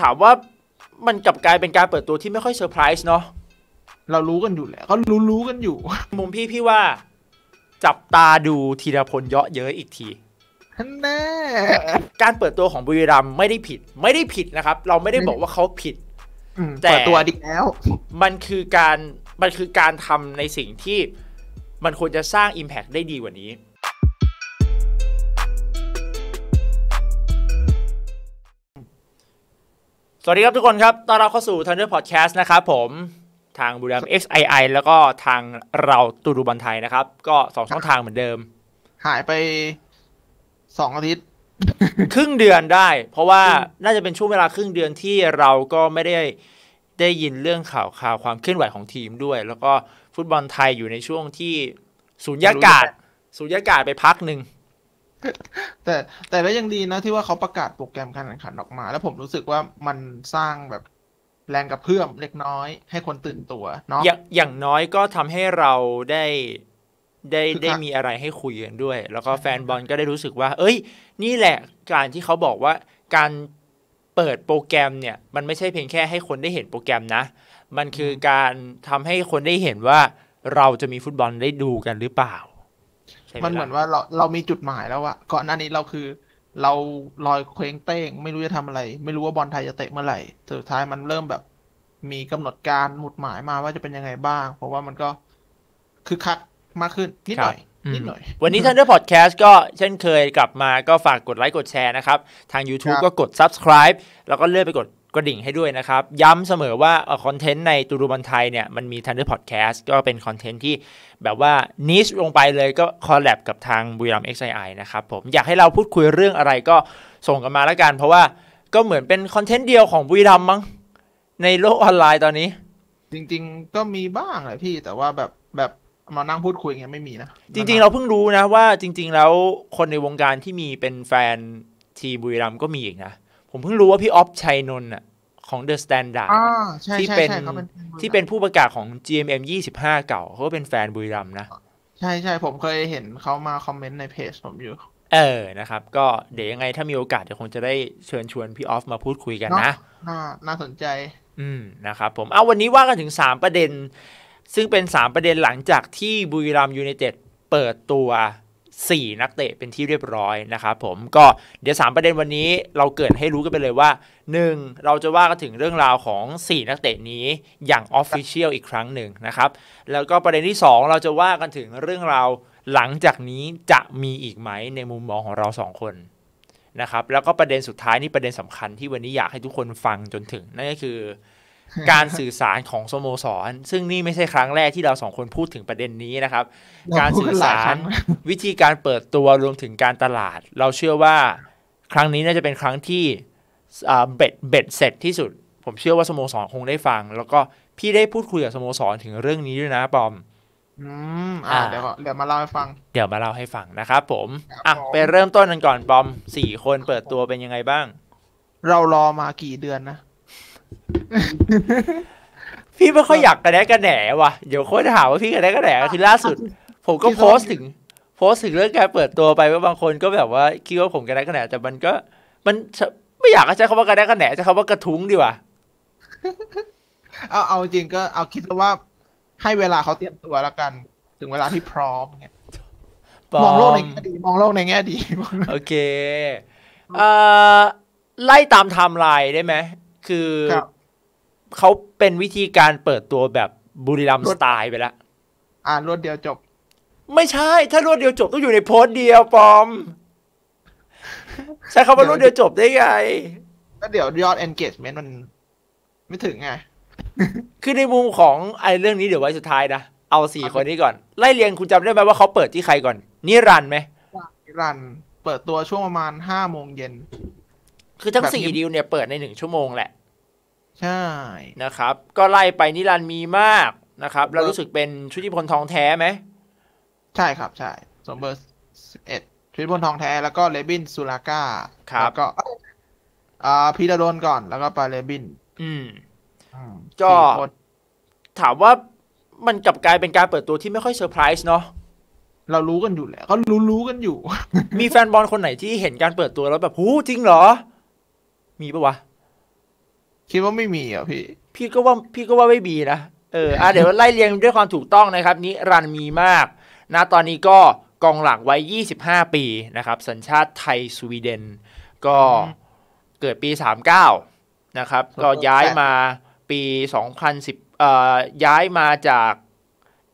ถามว่ามันกลับกลายเป็นการเปิดตัวที่ไม่ค่อยเซอร์ไพรส์เนาะเรารู้กันอยู่แหละก็รู้รู้กันอยู่ มุมพี่พี่ว่า จับตาดูธีรพลเยอะเยอะอีกทีแน่การเปิดตัวของบุรีรัมไม่ได้ผิด ไม่ได้ผิดนะครับ เราไม่ได้บอกว่าเขาผิดแต่ตัวดีแล้วมันคือการมันคือการทำในสิ่งที่มันควรจะสร้างอิมแพกได้ดีกว่านี้สวัสดีครับทุกคนครับต้อนรับเข้าสู่ Thunder Podcast นะครับผมทางบุรีรัมย์ XII แล้วก็ทางเราตูดูบอลไทยนะครับ ก็สองช่องทางเหมือนเดิม หายไปสองอาทิตย์ครึ่งเดือนได้เพราะว่าน่าจะเป็นช่วงเวลาครึ่งเดือนที่เราก็ไม่ได้ได้ยินเรื่องข่าวข่าวความเคลื่อนไหวของทีมด้วย แล้วก็ ฟุตบอลไทยอยู่ในช่วงที่สูญญากาศสูญญากาศไปพักหนึ่งแต่แต่ก็ยังดีนะที่ว่าเขาประกาศโปรแกรมการแข่งขันออกมา แล้วผมรู้สึกว่ามันสร้างแบบ แรงกระเพื่อมเล็กน้อย ให้คนตื่นตัวเนาะอย่างน้อยก็ทำให้เราได้ได้ได้มีอะไรให้คุยกันด้วย แล้วก็แฟนบอลก็ได้รู้สึกว่า เอ้ย นี่แหละการที่เขาบอกว่า การเปิดโปรแกรมเนี่ย มันไม่ใช่เพียงแค่ให้คนได้เห็นโปรแกรมนะ มันคือการทำให้คนได้เห็นว่า เราจะมีฟุตบอลได้ดูกันหรือเปล่ามันเหมือนว่าเราเรามีจุดหมายแล้วอะก่อนหน้านี้เราคือเราลอยเคว้งเต้ง ไม่รู้จะทำอะไร ไม่รู้ว่าบอลไทยจะเตะเมื่อไหร่สุดท้ายมันเริ่มแบบมีกำหนดการหมุดหมายมาว่าจะเป็นยังไงบ้าง เพราะว่ามันก็คือคักมากขึ้นนิดหน่อย วันนี้ท่านด้วยพอดแคสต์ก็เช่นเคยกลับมาก็ฝากกดไลค์กดแชร์นะครับ ทาง YouTube ก็กด Subscribe แล้วก็เลื่อนไปกดกระดิ่งให้ด้วยนะครับ ย้ำเสมอว่าคอนเทนต์ในตูรูบอลไทยเนี่ยมันมี Thunder Podcast ก็เป็นคอนเทนต์ที่แบบว่านิชลงไปเลยก็คอลแลบกับทางบุรีรัมซ์ x i นะครับผมอยากให้เราพูดคุยเรื่องอะไรก็ส่งกันมาละกัน เพราะว่าก็เหมือนเป็นคอนเทนต์เดียวของบุญรัมมั้งในโลกออนไลน์ตอนนี้ จริงๆก็มีบ้างแหละพี่แต่ว่าแบบ แบบ มานั่งพูดคุยเงี้ยไม่มีนะจริงๆเราเพิ่งรู้นะว่าจริงๆแล้วคนในวงการที่มีเป็นแฟนทีบุญรัมก็มีอีกนะผมเพิ่งรู้ว่าพี่ออฟชัยนนท์อะของเดอะสแตนดาร์ดที่เป็นที่เป็นผู้ประกาศของ GMM 25 เก่าเขาก็เป็นแฟนบุรีรัมนะใช่ใช่ผมเคยเห็นเขามาคอมเมนต์ในเพจผมอยู่ เออนะครับ ก็เดี๋ยวยังไงถ้ามีโอกาสเดี๋ยวคงจะได้เชิญชวนพี่ออฟมาพูดคุยกันนะ น่าสนใจ อืมนะครับผมเอาวันนี้ว่ากันถึง 3 ประเด็น ซึ่งเป็น 3 ประเด็นหลังจากที่บุรีรัมยูไนเต็ดเปิดตัว4 นักเตะเป็นที่เรียบร้อยนะครับผมก็เดี๋ยว 3 ประเด็นวันนี้เราเกิดให้รู้กันไปเลยว่า 1. เราจะว่ากันถึงเรื่องราวของ 4 นักเตะนี้อย่างออฟฟิเชียลอีกครั้งหนึ่งนะครับ แล้วก็ประเด็นที่ 2 เราจะว่ากันถึงเรื่องราวหลังจากนี้จะมีอีกไหมในมุมมองของเรา 2 คนนะครับแล้วก็ประเด็นสุดท้ายนี่ประเด็นสำคัญที่วันนี้อยากให้ทุกคนฟังจนถึงนั่นก็คือการสื่อสารของสโมสรซึ่งนี่ไม่ใช่ครั้งแรกที่เราสองคนพูดถึงประเด็นนี้นะครับ การสื่อสารวิธีการเปิดตัวรวมถึงการตลาด เราเชื่อว่า ครั้งนี้น่าจะเป็นครั้งที่เบ็ดเบ็ดเสร็จที่สุด ผมเชื่อว่าสโมสรคงได้ฟังแล้วก็พี่ได้พูดคุยกับสโมสรถึงเรื่องนี้ด้วยนะ ปอมอืมอ่าเดี๋ยวเดี๋ยวมาเล่าให้ฟัง เดี๋ยวมาเล่าให้ฟังนะครับ ผมอ่ะไปเริ่มต้นกันก่อนปอมสี่คนเปิดตัวเป็นยังไงบ้าง เรารอมากี่เดือนนะพี่ไม่ค่อยอยากกระแนะกระแหน่วะเดี๋ยวคนถามว่าพี่กระแนะกระแหนคือล่าสุด ผมก็โพสต์ถึง โพสต์ถึงเรื่องการเปิดตัวไปว่าบางคนก็แบบว่าคิดว่าผมกระแนะกระแหนแต่มันก็ มันไม่อยากใช้คำว่ากระแนะกระแหนใช้คำว่ากระทุ้งดีว่ะเอาเอาจริงก็เอาคิดว่า ให้เวลาเขาเตรียมตัวแล้วกัน ถึงเวลาที่พร้อมเนี่ยมองโลกในแง่ดีมองโลกในแง่ดีโอเคเอ่อไล่ตามไทม์ไลน์ได้ไหมคือเขาเป็นวิธีการเปิดตัวแบบบุรีรัมสไตล์ไปแล้วอ่ารวดเดียวจบ ไม่ใช่ ถ้ารวดเดียวจบ ต้องอยู่ในโพสเดียวปอมใช้คำว่า รวดเดียวจบได้ไงก็เดี๋ยวยอด engagement มันไม่ถึงไง คือในมุมของไอ้เรื่องนี้เดี๋ยวไว้สุดท้ายนะ เอาสี่คนนี้ก่อน ไล่เรียงคุณจำได้ไหมว่าเขาเปิดที่ใครก่อนนิรันไหมนิรันเปิดตัวช่วงประมาณห้าโมงเย็นคือ ทั้งสี่ดีลเนี่ยเปิดในหนึ่งชั่วโมงแหละ ใช่นะครับ ก็ไล่ไปนิรันมีมากนะครับเรารู้สึกเป็นชุติพลทองแท้ไหม ใช่ครับใช่ สมเบอร์สิบเอ็ดชุติพลทองแท้แล้วก็เลบินซูลาก้า ครับแล้วก็อ่าพีดาโดนก่อนแล้วก็ไปเลบิน อืมก็ถามว่ามันกลับกลายเป็นการเปิดตัวที่ไม่ค่อยเซอร์ไพรส์เนาะเรารู้กันอยู่แหละก็รู้รู้กันอยู่ มีแฟนบอลคนไหนที่เห็นการเปิดตัวแล้วแบบหูจริงเหรอมีปะวะ คิดว่าไม่มีอ่ะพี่พี่ก็ว่าพี่ก็ว่าไม่มีนะ เอออ่ะเดี๋ยวไล่เรียงด้วยความถูกต้องนะครับนิรันมีมาก นะตอนนี้ก็กองหลังไว้ 25 ปีนะครับ สัญชาติไทยสวีเดน ก็เกิดปี 39 นะครับ ก็ย้ายมาปี 2010เอ่อย้ายมาจาก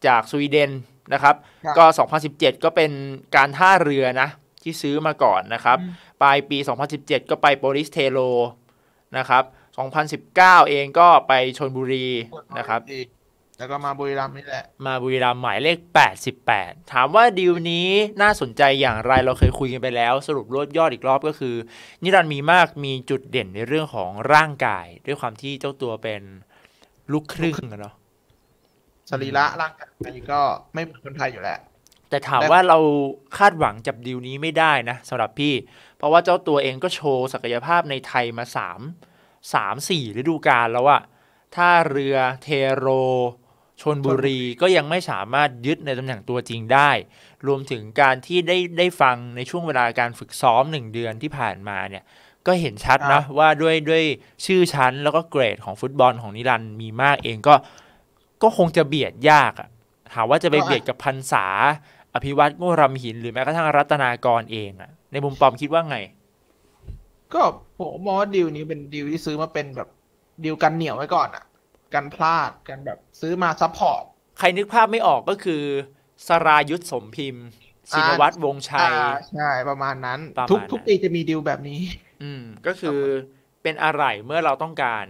จากสวีเดนนะครับก็ 2017 ก็เป็นการท่าเรือนะ ที่ซื้อมาก่อนนะครับปลายปี 2017 ก็ไปโปลิสเทโลนะครับ 2019 เองก็ไปชนบุรีนะครับ แล้วก็มาบุรีรัมย์นี่แหละ มาบุรีรัมย์หมายเลข 88 ถามว่าดีลนี้น่าสนใจอย่างไรเราเคยคุยกันไปแล้ว สรุปรวบยอดอีกรอบก็คือ นิรันด์มีมากมีจุดเด่นในเรื่องของร่างกายด้วยความที่เจ้าตัวเป็นลูกครึ่งเนาะสรีระร่างกายก็ไม่เหมือนคนไทยอยู่แหละ แต่ถามว่าเราคาดหวังจับดีลนี้ไม่ได้นะสำหรับพี่เพราะว่าเจ้าตัวเองก็โชว์ศักยภาพในไทยมา 3 3 4ฤดูกาลแล้วอะท่าเรือเทโร ชนบุรีก็ยังไม่สามารถยึดในตำแหน่งตัวจริงได้ รวมถึงการที่ได้ได้ฟังในช่วงเวลาการฝึกซ้อมหนึ่งเดือนที่ผ่านมาเนี่ย ก็เห็นชัดนะว่าด้วยด้วยชื่อชั้นแล้วก็เกรดของฟุตบอลของนิรันมีมากเองก็ก็คงจะเบียดยากอะถามว่าจะไปเบียดกับพันษา อภิวัตรง่รำหิน หรือแม้กระทั่งรัตนากรเองอะในมุมปอมคิดว่าไง ก็ผมมองว่าดีลนี้เป็นดีลที่ซื้อมาเป็นแบบดีลกันเหนียวไว้ก่อนอ่ะ กันพลาดกันแบบซื้อมาซัพพอร์ต ใครนึกภาพไม่ออกก็คือ สรายุทธสมพิมพ์ชินวัตรวงชัย ใช่ ประมาณนั้น ทุกทุกปีจะมีดีลแบบนี้ อืมก็คือเป็นอะไรเมื่อเราต้องการ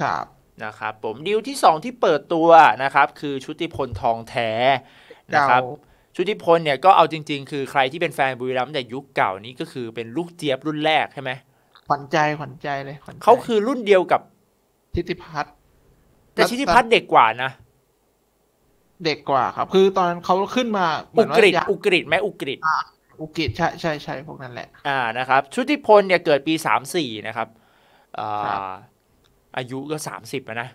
ครับ นะครับ ผมดีลที่สองที่เปิดตัวนะครับ คือชุติพลทองแท้นะครับชุติพลเนี่ยก็เอาจริงๆคือใครที่เป็นแฟนบุรีรัมย์แต่ยุคเก่านี้ก็คือเป็นลูกเจี๊ยบรุ่นแรกใช่ไหมขวัญใจขวัญใจเลยเขาคือรุ่นเดียวกับ ทิติพัฒน์แต่ทิติพัฒน์เด็กกว่านะเด็กกว่าครับ คือตอนเขาขึ้นมาอุกฤษอุกฤษไหมอุกฤษอุกฤษใช่ใช่ใช่พวกนั้นแหละอ่านะครับชุติพลเนี่ยเกิดปีสามสี่นะครับอายุก็สามสิบนะ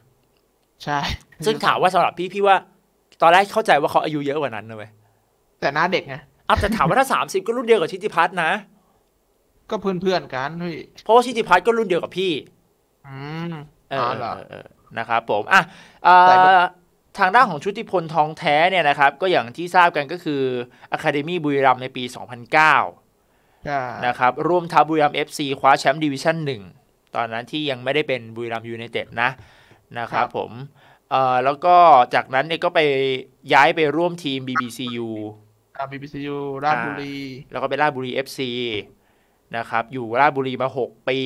ใช่ ซึ่งถามว่าสำหรับพี่พี่ว่า ตอนแรกเข้าใจว่าเขาอายุเยอะกว่านั้นเลยแต่หน้าเด็กไงอาะแต่ถามว่าถ้าสามสิบก็รุ่นเดียวกับชิติพัฒน์นะ ก็เพื่อนเพื่อนกันพี่เพราะว่าชิติพัฒน์ก็รุ่นเดียวกับพี่ อืมออเอนะครับผม อ่ะทางด้านของชุติพลทองแท้เนี่ยนะครับ ก็อย่างที่ทราบกันก็คืออคาเดมี่บุรีรัมในปี 2009นะครับ ร่วมทัพบุรีรัมเอฟซีคว้าแชมป์ดิวิชั่นหนึ่งตอนนั้นที่ยังไม่ได้เป็นบุรีรัมยูไนเต็ดนะ นะครับผมแล้วก็จากนั้นเนี่ยก็ไปย้ายไปร่วมทีม BBCU บีบีซียูราชบุรีแล้วก็เป็นราชบุรีเอฟซีนะครับอยู่ราชบุรีมา 6 ปี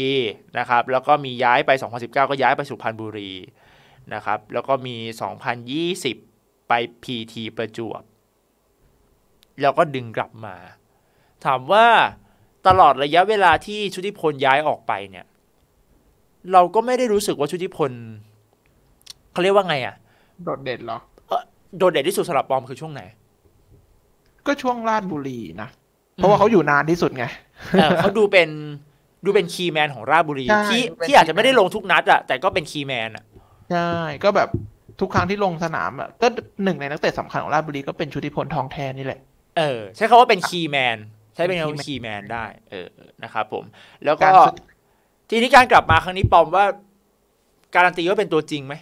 นะครับแล้วก็มีย้ายไป 2019 ก็ย้ายไปสุพรรณบุรีนะครับแล้วก็มี 2020 ไปพีทีประจวบแล้วก็ดึงกลับมา ถามว่าตลอดระยะเวลาที่ชุติพลย้ายออกไปเนี่ยเราก็ไม่ได้รู้สึกว่าชุติพลเขาเรียกว่าไงอะโดดเด่นหรอโดดเด่นที่สุดสำหรับปอมคือช่วงไหนก็ช่วงลาดบุรีนะเพราะว่าเขาอยู่นานที่สุดไงเขาดูเป็น ดูเป็นคีย์แมน ของราชบุรีที่ที่อาจจะไม่ได้ลงทุกนัดอะแต่ก็เป็นคีย์แมนอะใช่ก็แบบทุกครั้งที่ลงสนามอะก็หนึ่งในนักเตะสำคัญของราชบุรีก็เป็นชุติพลทองแทนนี่แหละเออใช้คาว่าเป็นคีย์แมนใช้เป็นคำว่าคีย์แมนได้ เออนะครับผม แล้วก็ทีนี้การกลับมาครั้งนี้ปอมว่า การันตีว่าเป็นตัวจริงไหม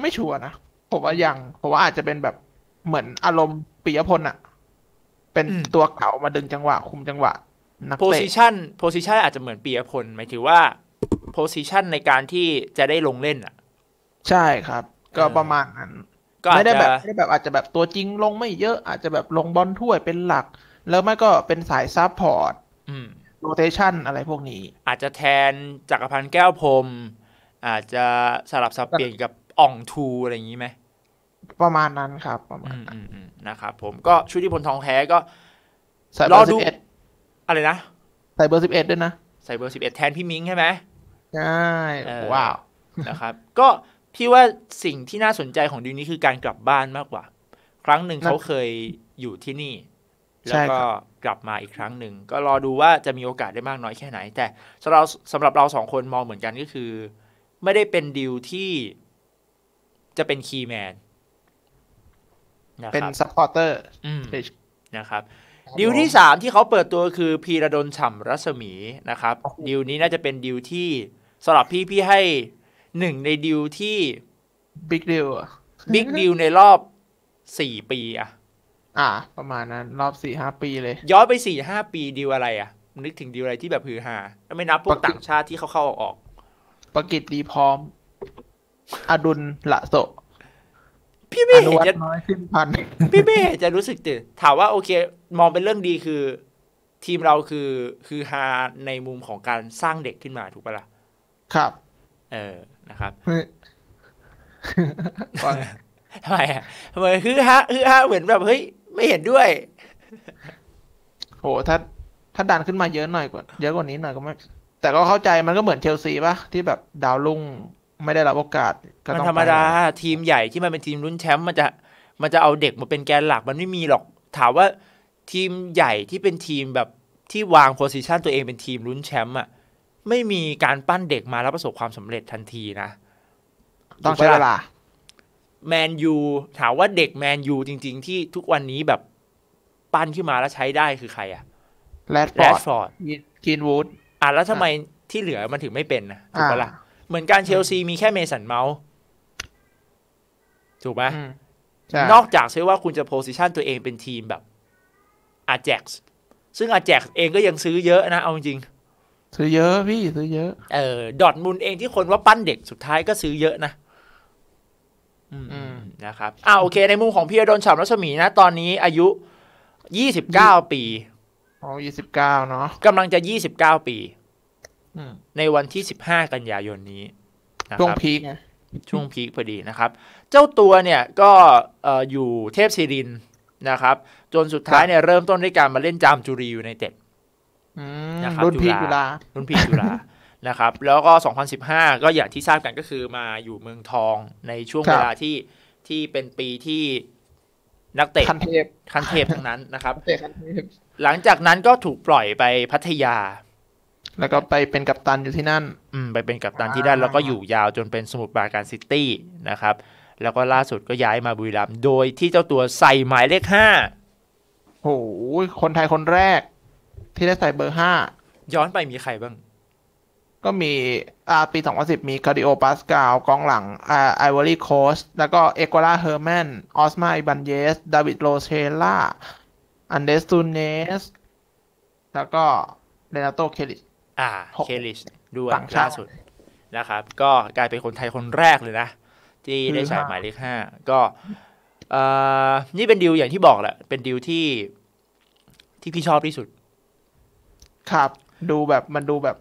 ไม่ชัวร์นะผมว่ายังผมว่าอาจจะเป็นแบบเหมือนอารมณ์ปิยพลอะเป็นตัวเข่ามาดึงจังหวะคุมจังหวะนักเตะโพซิชันโพซิชันอาจจะเหมือนปิยพลหมายถึงว่าโพซิชันในการที่จะได้ลงเล่นอะใช่ครับ ก็ประมาณนั้นก็ไม่ได้แบบไม่ได้แบบ อาจจะแบบตัวจริงลงไม่เยอะ อาจจะแบบลงบอลถ้วยเป็นหลัก แล้วไม่ก็เป็นสายซับพอร์ตโรเตชันอะไรพวกนี้ อาจจะแทนจักรพันธ์แก้วพรมอาจจะสลับสับเปลี่ยนกับอ่องทูอะไรอย่างนี้ไหมประมาณนั้นครับประมาณนะครับผมก็ชุดที่พลทองแท้ก็รอดูอะไรนะ ใส่เบอร์สิบเอ็ดด้วยนะใส่เบอร์สิบเอ็ดแทนพี่มิ้งใช่ไหมใช่ว้าวนะครับก็พี่ว่าสิ่งที่น่าสนใจของดิวนี้คือการกลับบ้านมากกว่า ครั้งหนึ่งเขาเคยอยู่ที่นี่แล้วก็กลับมาอีกครั้งหนึ่งก็รอดูว่าจะมีโอกาสได้มากน้อยแค่ไหน แต่สำหรับสำหรับเราสองคนมองเหมือนกันก็คือไม่ได้เป็นดิวที่จะเป็นคีย์แมนเป็นซัพพอร์เตอร์นะครับดิวที่ 3 ที่เขาเปิดตัว คือ พีระดนฉ่ำรัศมีนะครับดิวนี้น่าจะเป็นดิวที่สำหรับพี่พี่ให้หนึ่งในดิวที่บิ๊กดิวบิ๊กดิวในรอบสี่ปีอะอ่า ประมาณนั้น รอบสี่ห้าปีเลย ย้อนไปสี่ห้าปีดิวอะไรอะนึกถึงดิวอะไรที่แบบฮือฮาไม่นับพวกต่างชาติที่เขาเข้าออกออกปกิจดีพร้อม อดุลละโสพี่่เบ้จะน้อยขึ้นพันพี่่เบ้จะรู้สึกตื่นถามว่าโอเค มองเป็นเรื่องดีคือ ทีมเราคือ คือฮาในมุมของการสร้างเด็กขึ้นมาถูกปะล่ะครับ เออนะครับทำไมอ่ะทำไมคือ ฮะคือฮะเหมือนแบบเฮ้ย ไม่เห็นด้วยโหถ้าถ้าดันขึ้นมาเยอะหน่อยกว่า เยอะกว่านี้หน่อยก็ไม่แต่ก็เข้าใจมันก็เหมือนเชลซีป่ะ ที่แบบดาวลุ่งไม่ได้รับโอกาสก็มันต้องธรรมดาทีมใหญ่ที่มันเป็นทีมรุ่นแชมป์มันจะมันจะเอาเด็กมาเป็นแกนหลักมันไม่มีหรอก ถามว่าทีมใหญ่ที่เป็นทีมแบบที่วางโพสิชันตัวเองเป็นทีมลุ้นแชมป์อ่ะ ไม่มีการปั้นเด็กมาแล้วประสบความสำเร็จทันทีนะ ต้องใช้เวลาแมนยูถามว่าเด็กแมนยูจริง ๆ ที่ทุกวันนี้แบบปั้นขึ้นมาแล้วใช้ได้คือใครอ่ะแรดฟอร์ดกินวูดอ่ะแล้วทำไมที่เหลือมันถึงไม่เป็นนะถูกปะล่ะเหมือนการเชลซีมีแค่เมสันเมาส์ถูกไหมนอกจากใช่ว่าคุณจะโพสิชันตัวเองเป็นทีมแบบอาแจ็กซึ่งอาแจ็กเองก็ยังซื้อเยอะนะ เอาจริง ซื้อเยอะพี่ ซื้อเยอะ เออ ดอทมุลเองที่คนว่าปั้นเด็กสุดท้ายก็ซื้อเยอะนะนะครับอ่าโอเคในมุมของพี่อดนฉับรัศมีนะ ตอนนี้อายุยี่สิบเก้าปี อ๋อยี่สิบเก้าเนาะกำลังจะยี่สิบเก้าปีในวันที่สิบห้ากันยายนนี้ช่วงพีคช่วงพีคพอดีนะครับ เจ้าตัวเนี่ยก็อยู่เทพศิรินนะครับ จนสุดท้ายเนี่ยเริ่มต้นด้วยการมาเล่นจามจุรีอยู่ในเต็ดนะครับรุ่นพีจุฬารุ่นพีจุฬานะครับ แล้วก็ 2015 ก็อย่างที่ทราบกันก็คือมาอยู่เมืองทองในช่วงเวลาที่ที่เป็นปีที่นักเตะคันเทพคันเทพทั้งนั้นนะครับ หลังจากนั้นก็ถูกปล่อยไปพัทยาแล้วก็ไปเป็นกัปตันอยู่ที่นั่น อืม ไปเป็นกัปตันที่นั่นแล้วก็อยู่ยาวจนเป็นสมุทรปราการซิตี้นะครับ แล้วก็ล่าสุดก็ย้ายมาบุรีรัมย์โดยที่เจ้าตัวใส่หมายเลขห้าโอ้โห คนไทยคนแรก ที่ได้ใส่เบอร์ห้าย้อนไปมีใครบ้าง ก็มีอ่าปีสองพันสิบมีคาริโอปาสกาว กองหลังอ่าไอวอรี่โคสแล้วก็เอกวาลาเฮอร์แมน ออสมาอิบันเยสดาวิดโรเชล่าอันเดสตูเนส แล้วก็เรนาโตเคลิชอ่าเคลิชด้วยล่าสุดนะครับก็กลายเป็นคนไทยคนแรกเลยนะที่ได้ฉายหมายเลขห้าก็นี่เป็นดิวอย่างที่บอกแหละเป็นดิวที่ที่พี่ชอบที่สุดครับดูแบบมันดูแบบ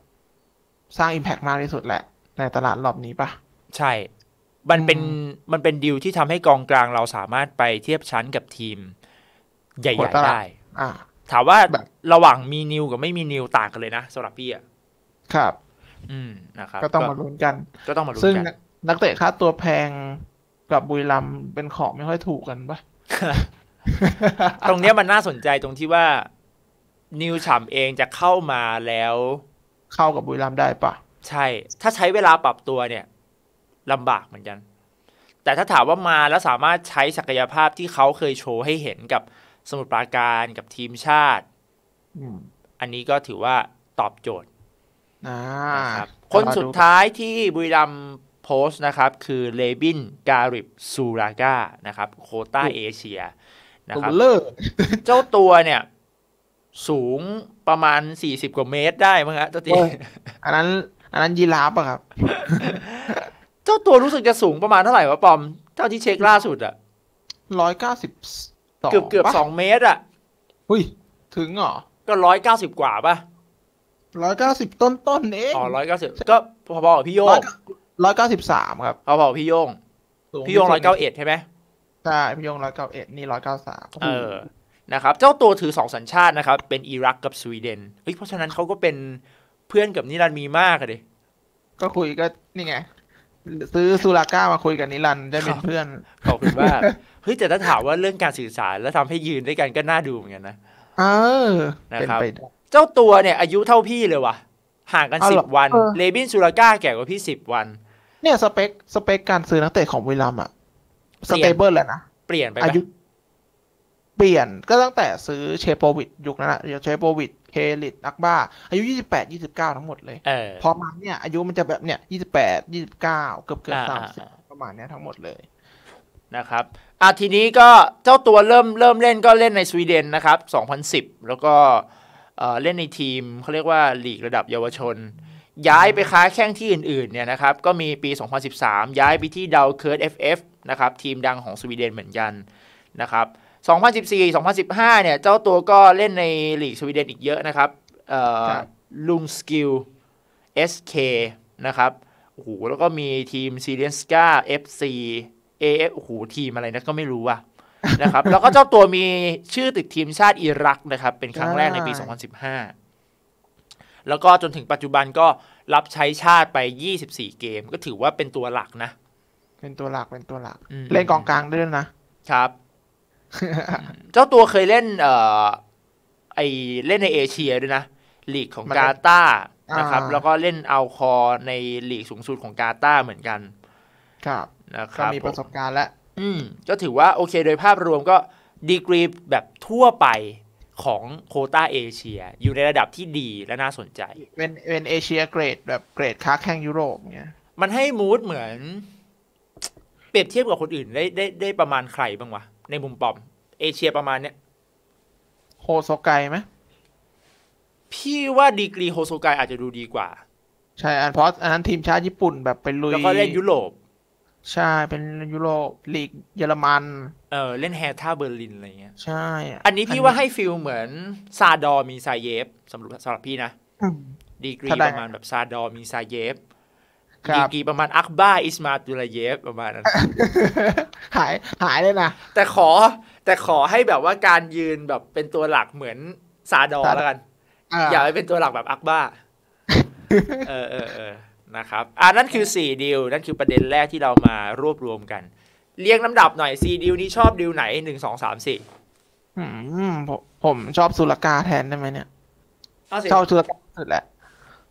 สร้างอิมแพกมากที่สุดแหละในตลาดรอบนี้ปะใช่มันเป็นมันเป็นดิวที่ทำให้กองกลางเราสามารถไปเทียบชั้นกับทีม ใหญ่ๆได้ถามว่าระหว่างมีนิวกับไม่มีนิวต่างกันเลยนะสำหรับพี่อะครับ อืม นะครับ ก็ต้องมาลุ้นกัน ก็ต้องมาลุ้นกัน ซึ่งนักเตะค่าตัวแพงกับบุยรัมเป็นของไม่ค่อยถูกกันปะตรงเนี้ยมันน่าสนใจตรงที่ว่านิวฉ่ำเองจะเข้ามาแล้ว เข้ากับบุยรัมได้ปะใช่ ถ้าใช้เวลาปรับตัวเนี่ยลำบากเหมือนกัน แต่ถ้าถามว่ามาแล้วสามารถใช้ศักยภาพที่เขาเคยโชว์ให้เห็นกับสมุทรปราการกับทีมชาติอันนี้ก็ถือว่าตอบโจทย์นะครับคนสุดท้ายที่บุรีรัมโพสนะครับ คือเลบิน การิบซูราก้านะครับโคต้าเอเชียนะครับเจ้าตัวเนี่ย สูงประมาณสี่สิบกว่าเมตรได้มั้งฮะเจ้าตีอันนั้นอันนั้นยีราฟอะครับ เจ้าตัวรู้สึกจะสูงประมาณเท่าไหร่วะปอมเท่าที่เช็คล่าสุดอะร้อยเก้าสิบเกือบเกือบสองเมตรอะหุ้ย ถึงเหรอก็ร้อยเก้าสิบกว่าปะร้อยเก้าสิบต้นต้นเองอ๋อร้อยเก้าสิบก็พอๆกับพี่โยงร้อยเก้าสิบสามครับพอๆกับพี่โยงพี่โยงร้อยเก้าเอ็ดใช่ไหมใช่ พี่โยงร้อยเก้าเอ็ดนี่ร้อยเก้าสามเออนะครับ เจ้าตัวถือสองสัญชาตินะครับ เป็นอิรักกับสวีเดนเฮ้ยเพราะฉะนั้นเขาก็เป็นเพื่อนกับนิรันมีมากเลยก็คุยก็นี่ไง ซื้อสุราก้ามาคุยกับนิรันได้เป็นเพื่อนขอบคุณมากเฮ้ยแต่ถ้าถามว่าเรื่องการสื่อสารแล้วทำให้ยืนด้วยกันก็น่าดูเหมือนกันนะเออนะครับเจ้าตัวเนี่ย อายุเท่าพี่เลยวะ่ะ ห่างกันสิบวัน เลบินซูราก้าแก่กว่าพี่สิบวัน เนี่ยสเปคสเปคการซื้อนักเตะของวิลามอะสเตเบิลแหละนะ เปลี่ยนไปอายุ เปลี่ยน ก็ตั้งแต่ซื้อเชโปวิดยุคนั้นแหละเชโปวิดเคลิตนักบ้า อายุยี่สิบแปดยี่สิบเก้าทั้งหมดเลยเออพอมาเนี่ย อายุมันจะแบบเนี่ยยี่สิบแปดยี่สิบเก้าเกือบเกือบสามสิบประมาณเนี้ยทั้งหมดเลย นะครับ อ่ะทีนี้ก็เจ้าตัวเริ่มเริ่มเล่นก็เล่นในสวีเดนนะครับสองพันสิบแล้วก็เล่นในทีมเขาเรียกว่าหลีกระดับเยาวชน ย้ายไปค้าแข้งที่อื่นๆเนี่ยนะครับก็มีปี 2013 ย้ายไปที่ดาวเคิร์ดเอฟเอฟนะครับทีมดังของสวีเดนเหมือนกันนะครับ 2014 2015 เนี่ยเจ้าตัวก็เล่นในหลีกสวีเดนอีกเยอะนะครับลุงสกิลเอสเคนะครับโอ้โหแล้วก็มีทีมซีเรียนสกาเ FC AF โอ้โหทีมอะไรนะก็ไม่รู้ว่ะนะครับแล้วก็เจ้าตัวมีชื่อติดทีมชาติอิรักนะครับเป็นครั้งแรกในปี 2015 แล้วก็จนถึงปัจจุบันก็รับใช้ชาติไป 24 เกม ก็ถือว่าเป็นตัวหลักนะ เป็นตัวหลักเป็นตัวหลักเล่นกองกลางด้วยนะ ครับ เจ้าตัวเคยเล่นเอ่อไอเล่นในเอเชียด้วยนะลีกของกาตาร์นะครับแล้วก็เล่นเอาคอในลีกสูงสุดของกาตาร์เหมือนกันครับนะครับมีประสบการณ์แล้วอืม ก็ถือว่าโอเคโดยภาพรวมก็ดีกรีแบบทั่วไปของโคต้าเอเชีย อยู่ในระดับที่ดีและน่าสนใจเป็นเป็นเอเชียเกรดแบบเกรดค้าแข่งยุโรปเนี้ยมันให้มูดเหมือน เปรียบเทียบกับคนอื่นได้ได้ได้ประมาณใครบ้างวะ ในมุมปอมเอเชียประมาณเนี้ยโฮโซไกไหมพี่ว่าดีกรีโฮโซไกอาจจะดูดีกว่า ใช่ อันเพราะอันนั้นทีมชาติญี่ปุ่นแบบไปลุยแล้วก็เล่นยุโรปใช่เป็นยุโรปลีกเยอรมัน เออเล่นแฮท่าเบอร์ลินอะไรเงี้ยใช่อันนี้พี่ว่าให้ฟิลเหมือนซาดอมีซาเยฟสำหรับสำหรับพี่นะดีกรีประมาณแบบซาดอมีซาเยฟดีกรีประมาณอักบ้าอิสมาตุลเยฟประมาณนั้นหายหายเลยนะ แต่ขอแต่ขอให้แบบว่าการยืนแบบเป็นตัวหลักเหมือนซาดอแล้วกัน อย่าให้เป็นตัวหลักแบบอักบ้าเออเออนะครับอ่านั่นคือ4ดีลนั่นคือประเด็นแรกที่เรามารวบรวมกันเรียงลำดับหน่อย4ดีลนี้ชอบดีลไหน1 2 3 4อืมผมผมชอบสุลกาแทนได้ไหมเนี่ย ชอบสุลกาสุดแหละ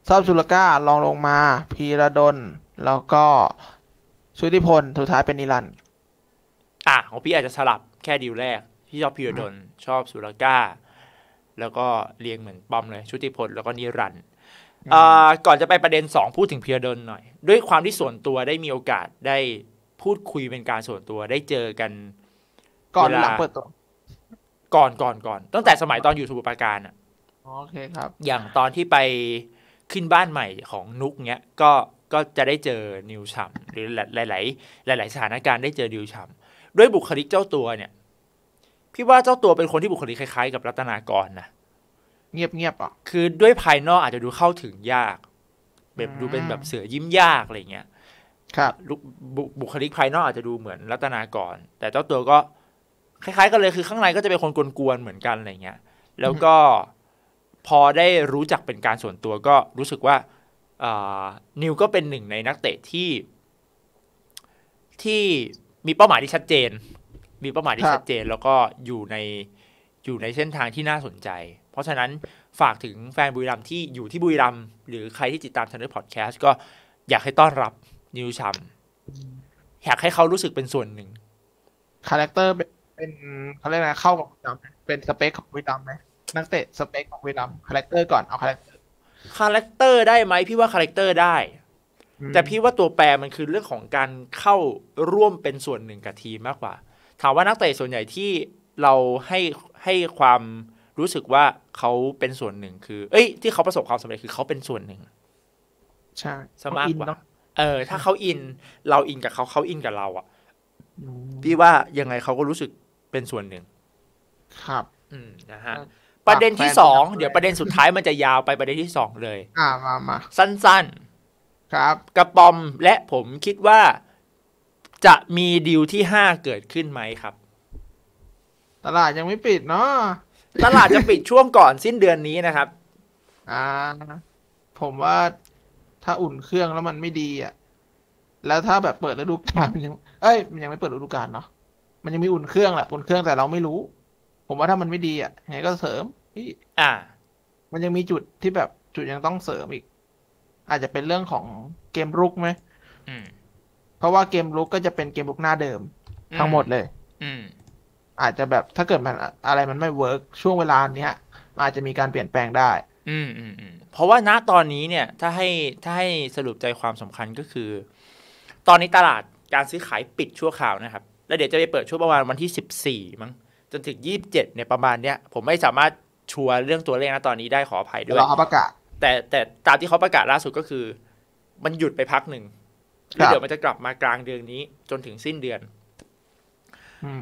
ชอบสุลกาลองลงมาพีระดน แล้วก็ ชุติพลสุดท้ายเป็นนิรันอ่ะของพี่อาจจะสลับแค่ดีลแรกพี่ชอบพีระดน ชอบสุลกาแล้วก็เรียงเหมือนปอมเลย ชุติพล แล้วก็นิรัน์ก่อนจะไปประเด็น2พูดถึงเพียรดนหน่อย ด้วยความที่ส่วนตัวได้มีโอกาสได้พูดคุยเป็นการส่วนตัว ได้เจอกันก่อนหลังเปิดตัวก่อนก่อนก่อนตั้งแต่สมัยตอนอยู่สมุบรปาการอ่ะโอเคครับอย่างตอนที่ไปขึ้นบ้านใหม่ของนุกเนี้ยก็ก็จะได้เจอนิวชัมหรือหลาย ๆ หลาย ๆสถานการณ์ได้เจอนิวชัมด้วยบุคลิกเจ้าตัวเนี่ยพี่ว่าเจ้าตัวเป็นคนที่บุคลิกคล้ายๆ กับรัตนากรนะเงียบๆอ่ะคือด้วยภายนอกอาจจะดูเข้าถึงยากแบบดูเป็นแบบเสือยิ้มยากอะไรเงี้ย ครับ บุคลิกภายนอกอาจจะดูเหมือนรัตนากร แต่เจ้าตัวก็คล้ายๆกันเลยคือข้างในก็จะเป็นคนกวนๆเหมือนกันอะไรเงี้ย แล้วก็พอได้รู้จักเป็นการส่วนตัวก็รู้สึกว่านิวก็เป็นหนึ่งในนักเตะที่ ที่มีเป้าหมายที่ชัดเจน มีเป้าหมายที่ชัดเจน แล้วก็อยู่ในอยู่ในเส้นทางที่น่าสนใจเพราะฉะนั้นฝากถึงแฟนบุรีรัมที่อยู่ที่บุรีรัมหรือใครที่ติดตามทันเดพอดแคสต์ก็อยากให้ต้อนรับนิวชัมอยากให้เขารู้สึกเป็นส่วนหนึ่งคาแรคเตอร์เป็นเขาเรียกอะไรเข้ากับบุรีรัมเป็นสเปคของบุรีรัมไหมนักเตะสเปคของบุรีรัมคาแรคเตอร์ก่อนเอาคาแรคเตอร์คาแรคเตอร์ได้ไหมพี่ว่าคาแรคเตอร์ได้แต่พี่ว่าตัวแปรมันคือเรื่องของการเข้าร่วมเป็นส่วนหนึ่งกับทีมมากกว่า ถามว่านักเตะส่วนใหญ่ที่เราให้ให้ความรู้สึกว่าเขาเป็นส่วนหนึ่ง คือ เอ้ย ที่เขาประสบความสำเร็จคือเขาเป็นส่วนหนึ่ง ใช่สมากกว่า เออ ถ้าเขาอิน เราอินกับเขาเขาอินกับเราอ่ะพี่ว่ายังไงเขาก็รู้สึกเป็นส่วนหนึ่ง ครับ อืม นะฮะ ประเด็นที่สอง เดี๋ยวประเด็นสุดท้ายมันจะยาวไปประเด็นที่สองเลย อ่ามามาสั้น ๆ ครับ กระปอม และผมคิดว่า จะมีดิวที่ห้าเกิดขึ้นไหมครับ ตลาดยังไม่ปิดเนาะตลาดจะปิดช่วงก่อนสิ้นเดือนนี้นะครับ อ่าผมว่าถ้าอุ่นเครื่องแล้วมันไม่ดี อ่ะ แล้วถ้าแบบเปิดฤดูกาลมันยัง เอ้ยมันยังไม่เปิดฤดูกาลเนาะ มันยังมีอุ่นเครื่องแหละอุ่นเครื่องแต่เราไม่รู้ ผมว่าถ้ามันไม่ดี อ่ะยังไงก็เสริมพี่อ่า มันยังมีจุดที่แบบจุดยังต้องเสริมอีก อาจจะเป็นเรื่องของเกมรุกไหมเพราะว่าเกมรุกก็จะเป็นเกมรุกหน้าเดิมทั้งหมดเลย อืมอาจจะแบบ ถ้าเกิดมันอะไรมันไม่เวิร์กช่วงเวลาเนี้ยอาจจะมีการเปลี่ยนแปลงได้ อืมอืมอืมเพราะว่าณตอนนี้เนี่ยถ้าให้ถ้าให้สรุปใจความสำคัญก็คือ ตอนนี้ตลาดการซื้อขายปิดชั่วคราวนะครับ แล้วเดี๋ยวจะไปเปิดช่วงประมาณวันที่สิบสี่มั้งจนถึงยี่สิบเจ็ดเนี่ยประมาณเนี้ย ผมไม่สามารถชัวร์เรื่องตัวเลขนะตอนนี้ได้ขออภัยด้วยเราประกาศ แต่แต่ตามที่เขาประกาศล่าสุดก็คือ มันหยุดไปพักหนึ่งแล้วเดี๋ยวมันจะกลับมากลางเดือนนี้ จนถึงสิ้นเดือน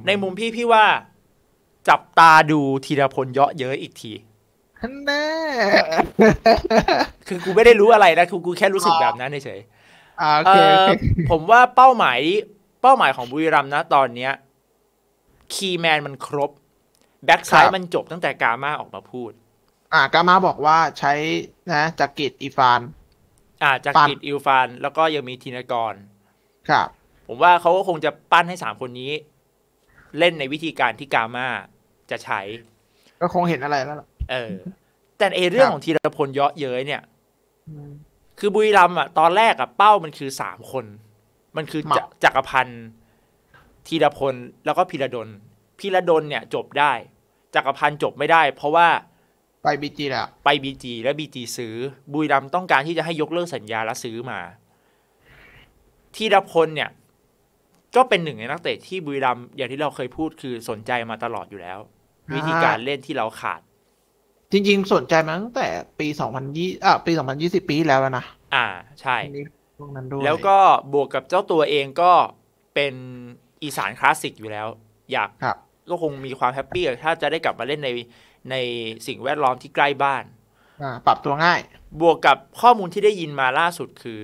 ในมุมพี่พี่ว่า จับตาดูธีรพลเยาะเยอะอีกทีแน่คือกูไม่ได้รู้อะไรนะคือกูแค่รู้สึกแบบนั้นเฉย ผมว่าเป้าหมายเป้าหมายของบุรีรัมนะตอนเนี้ยคีแมนมันครบแบ็กซ้ายมันจบตั้งแต่กามาออกมาพูด อ่ากามาบอกว่าใช้นะจักกิตอีฟานอ่าจักกิตอีฟานแล้วก็ยังมีธีนกรครับ ผมว่าเขาก็คงจะปั้นให้สามคนนี้เล่นในวิธีการที่กามาจะใช้ก็คงเห็นอะไรแล้วเออแต่เอเรื่องของธีรพลเยาะเย้ยเนี่ย คือบุรีรัมอ่ะตอนแรกอ่ะเป้ามันคือสามคน มันคือจักรพันธ์ธีรพลแล้วก็พีระดลพีระดลเนี่ยจบได้จักรพันธ์จบไม่ได้เพราะว่าไปบีจี แล้วไปบีจีแล้วบีจีซื้อ บุรีรัมต้องการที่จะให้ยกเลิกสัญญาและซื้อมาธีรพลเนี่ยก็เป็นหนึ่งในนักเตะที่บุรีรัมอย่างที่เราเคยพูดคือสนใจมาตลอดอยู่แล้ว วิธีการเล่นที่เราขาด จริงๆสนใจมาตั้งแต่ปีสองพันยี่อ่ะปีสองพันยี่สิบปีแล้วนะอ่าใช่ช่วงนั้นด้วยแล้วก็บวกกับเจ้าตัวเองก็เป็นอีสานคลาสสิกอยู่แล้ว อยากก็คงมีความแฮปปี้ถ้าจะได้กลับมาเล่นในในสิ่งแวดล้อมที่ใกล้บ้าน ปรับตัวง่าย บวกกับข้อมูลที่ได้ยินมาล่าสุดคือ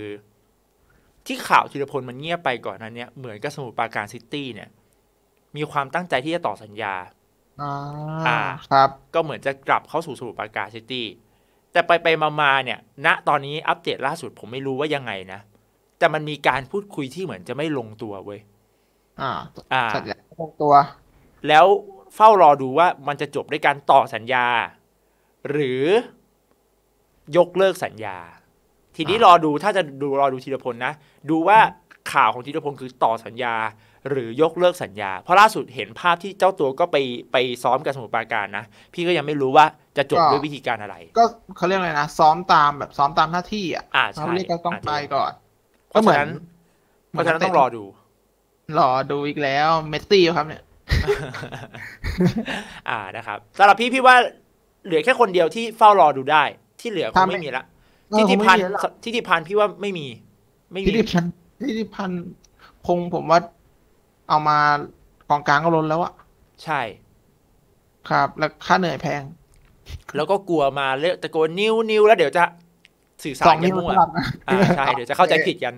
ที่ข่าวธีรพลมันเงียบไปก่อนนั้นเนี่ยเหมือนกับสมุทรปราการซิตี้เนี่ยมีความตั้งใจที่จะต่อสัญญาอ่าครับก็เหมือนจะกลับเข้าสู่สมุทรปราการซิตี้แต่ไปไปมาๆเนี่ยณตอนนี้อัปเดตล่าสุดผมไม่รู้ว่ายังไงนะ แต่มันมีการพูดคุยที่เหมือนจะไม่ลงตัวเว้ยอ่าอ่าลงตัว แล้วเฝ้ารอดูว่ามันจะจบด้วยการต่อสัญญา หรือยกเลิกสัญญาทีนี้รอดูถ้าจะดูรอดูธีรพลนะดูว่าข่าวของธีรพลคือต่อสัญญา หรือยกเลิกสัญญา เพราะล่าสุดเห็นภาพที่เจ้าตัวก็ไปไปซ้อมกับสมุทรปราการนะ พี่ก็ยังไม่รู้ว่าจะจบด้วยวิธีการอะไร ก็เขาเรียกอะไรนะ ซ้อมตามแบบซ้อมตามหน้าที่ อ่ะเขาเรียกต้องไปก่อนก็เหมือนเพราะฉะนั้นต้องรอดู รอดูอีกแล้ว เมสซี่ครับเนี่ย อ่านะครับสำหรับพี่พี่ว่า เหลือแค่คนเดียวที่เฝ้ารอดูได้ที่เหลือคงไม่มีละทิติพันธ์ทิติพันธ์พี่ว่าไม่มี ไม่มีทิติพันธ์ทิติพันธ์คงผมว่า เอามากองกลางก็ล้นแล้วอะใช่ ครับ แล้วค่าเหนื่อยแพง แล้วก็กลัวมาเลตะโกนนิ้วนิ้วแล้วเดี๋ยวจะสื่อสารกันมั่วอ่าใช่เดี๋ยวจะเข้าใจผิดกัน